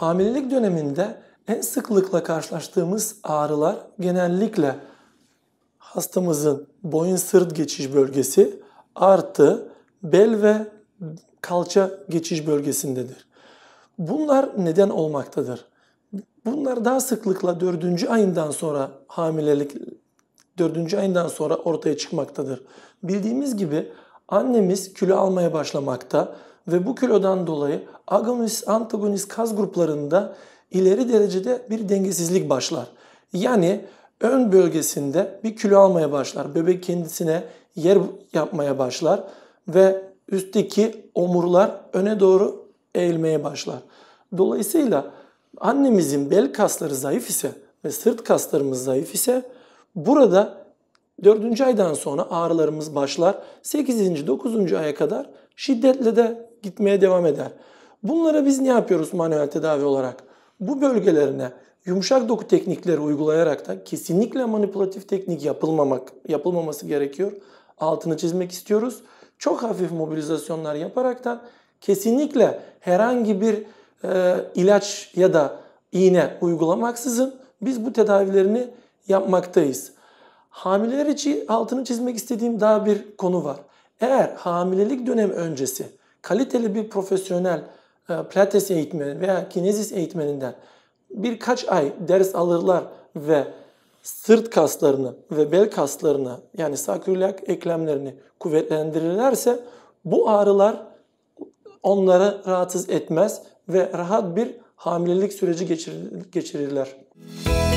hamilelik döneminde en sıklıkla karşılaştığımız ağrılar genellikle hastamızın boyun sırt geçiş bölgesi artı bel ve kalça geçiş bölgesindedir. Bunlar neden olmaktadır. Bunlar daha sıklıkla 4. ayından sonra hamilelik 4. ayından sonra ortaya çıkmaktadır. Bildiğimiz gibi annemiz kilo almaya başlamakta ve bu kilodan dolayı agonist, antagonist kas gruplarında ileri derecede bir dengesizlik başlar. Yani ön bölgesinde bir kilo almaya başlar. Bebek kendisine yer yapmaya başlar ve üstteki omurlar öne doğru eğilmeye başlar. Dolayısıyla annemizin bel kasları zayıf ise ve sırt kaslarımız zayıf ise burada 4. aydan sonra ağrılarımız başlar. 8. 9. aya kadar şiddetle de gitmeye devam eder. Bunlara biz ne yapıyoruz manuel tedavi olarak? Bu bölgelerine yumuşak doku teknikleri uygulayarak da kesinlikle manipülatif teknik yapılmamak yapılmaması gerekiyor. Altını çizmek istiyoruz. Çok hafif mobilizasyonlar yaparak da kesinlikle herhangi bir e, ilaç ya da iğne uygulamaksızın biz bu tedavilerini yapmaktayız. Hamileler için altını çizmek istediğim daha bir konu var eğer hamilelik dönem öncesi kaliteli bir profesyonel e, pilates eğitmeni veya kinezis eğitmeninden birkaç ay ders alırlar ve sırt kaslarını ve bel kaslarını yani sakroiliak eklemlerini kuvvetlendirirlerse bu ağrılar onları rahatsız etmez ve rahat bir hamilelik süreci geçirir, geçirirler. Müzik